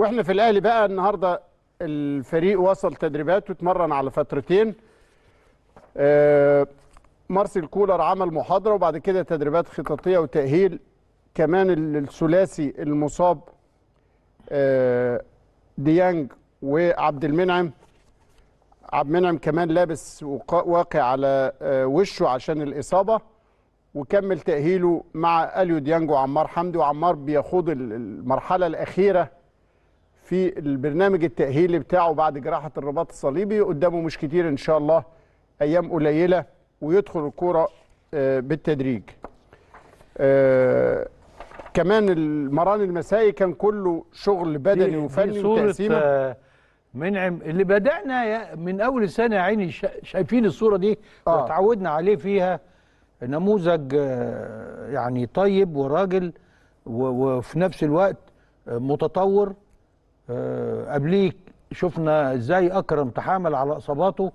واحنا في الاهلي بقى النهارده الفريق وصل تدريباته اتمرن على فترتين آه، مارسيل كولر عمل محاضره وبعد كده تدريبات خططيه وتاهيل كمان الثلاثي المصاب آه، ديانج وعبد المنعم عبد المنعم كمان لابس واقع على آه، وشه عشان الاصابه وكمل تاهيله مع اليو ديانج وعمار حمدي وعمار بيخوض المرحله الاخيره في البرنامج التأهيلي بتاعه بعد جراحة الرباط الصليبي قدامه مش كتير إن شاء الله أيام قليلة ويدخل الكورة آه، بالتدريج آه، كمان المران المسائي كان كله شغل بدني وفني وتقسيمه آه، منعم اللي بدأنا من أول سنة يا عيني شايفين الصورة دي آه. وتعودنا عليه فيها نموذج يعني طيب وراجل وفي نفس الوقت متطور آه، قبليك شفنا ازاي اكرم تحامل على اصاباته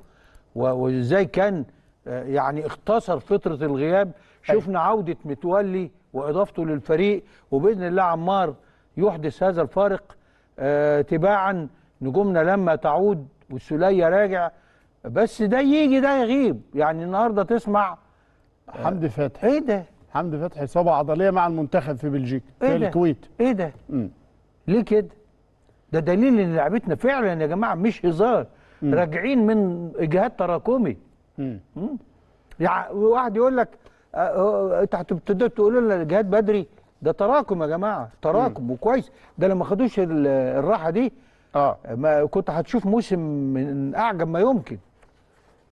وازاي كان آه، يعني اختصر فتره الغياب شفنا عوده متولي واضافته للفريق وباذن الله عمار يحدث هذا الفارق آه، تباعا نجومنا لما تعود والسليه راجع بس ده يجي ده يغيب يعني النهارده تسمع حمدي فتحي ايه ده حمدي فتحي اصابه عضليه مع المنتخب في بلجيكا إيه في الكويت ايه ده مم. ليه كده ده دليل ان لعبتنا فعلا يا جماعه مش هزار راجعين من اجهاد تراكمي يعني واحد يقول لك آه، آه، انت هتبتدي تقولوا لنا الاجهاد بدري ده تراكم يا جماعه تراكم مم. وكويس ده لو ما خدوش الراحه دي اه ما كنت هتشوف موسم من اعجب ما يمكن